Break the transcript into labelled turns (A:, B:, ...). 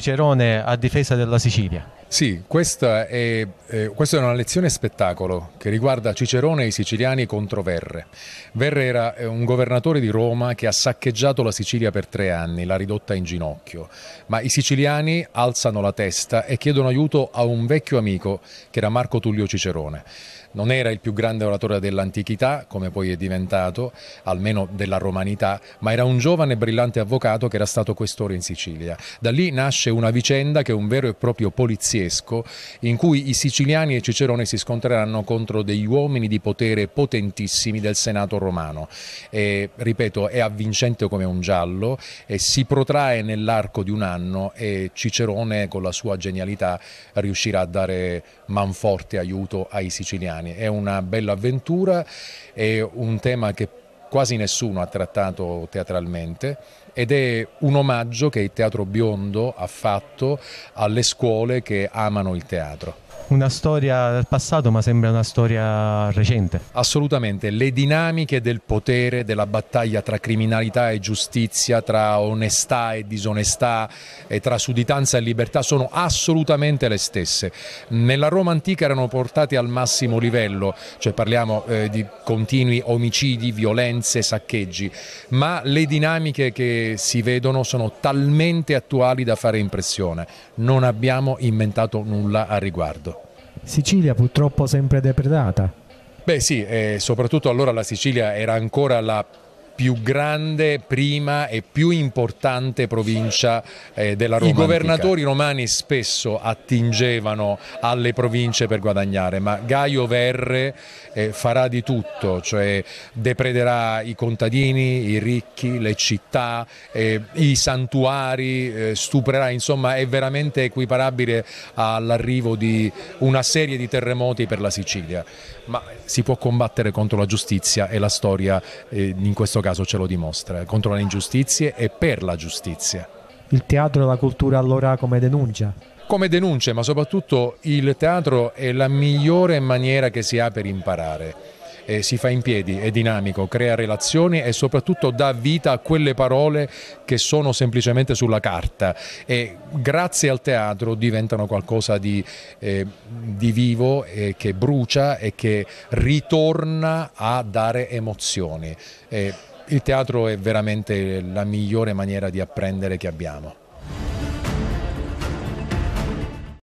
A: Cicerone a difesa della Sicilia? Sì, questa è, eh, questa è, una lezione spettacolo che riguarda Cicerone e i siciliani contro Verre. Verre era eh, un governatore di Roma che ha saccheggiato la Sicilia per tre anni, l'ha ridotta in ginocchio, ma i siciliani alzano la testa e chiedono aiuto a un vecchio amico che era Marco Tullio Cicerone. Non era il più grande oratore dell'antichità, come poi è diventato, almeno della romanità, ma era un giovane e brillante avvocato che era stato questore in Sicilia. Da lì nasce una vicenda che è un vero e proprio poliziesco poliziesco in cui i siciliani e Cicerone si scontreranno contro degli uomini di potere potentissimi del Senato romano. E, ripeto, è avvincente come un giallo e si protrae nell'arco di un anno e Cicerone con la sua genialità riuscirà a dare manforte aiuto ai siciliani. È una bella avventura, è un tema che quasi nessuno ha trattato teatralmente ed è un omaggio che il Teatro Biondo ha fatto alle scuole che amano il teatro una storia del passato, ma sembra una storia recente. Assolutamente, le dinamiche del potere, della battaglia tra criminalità e giustizia, tra onestà e disonestà, e tra sudditanza e libertà sono assolutamente le stesse. Nella Roma antica erano portate al massimo livello, cioè parliamo eh, di continui omicidi, violenze, saccheggi, ma le dinamiche che si vedono sono talmente attuali da fare impressione. Non abbiamo inventato nulla a riguardo. Sicilia purtroppo sempre depredata. Beh sì, eh, soprattutto allora la Sicilia era ancora la più grande, prima e più importante provincia eh, della Roma. I governatori romani spesso attingevano alle province per guadagnare, ma Gaio Verre eh, farà di tutto, cioè deprederà i contadini, i ricchi, le città, eh, i santuari, eh, stuprerà, insomma è veramente equiparabile all'arrivo di una serie di terremoti per la Sicilia. Ma si può combattere contro la giustizia e la storia eh, in questo caso caso ce lo dimostra, eh, contro le ingiustizie e per la giustizia. Il teatro e la cultura allora come denuncia? come denuncia, ma soprattutto il teatro è la migliore maniera che si ha per imparare. E si fa in piedi, è dinamico, crea relazioni e soprattutto dà vita a quelle parole che sono semplicemente sulla carta e grazie al teatro diventano qualcosa di, eh, di vivo e che brucia e che ritorna a dare emozioni. Eh, il teatro è veramente la migliore maniera di apprendere che abbiamo.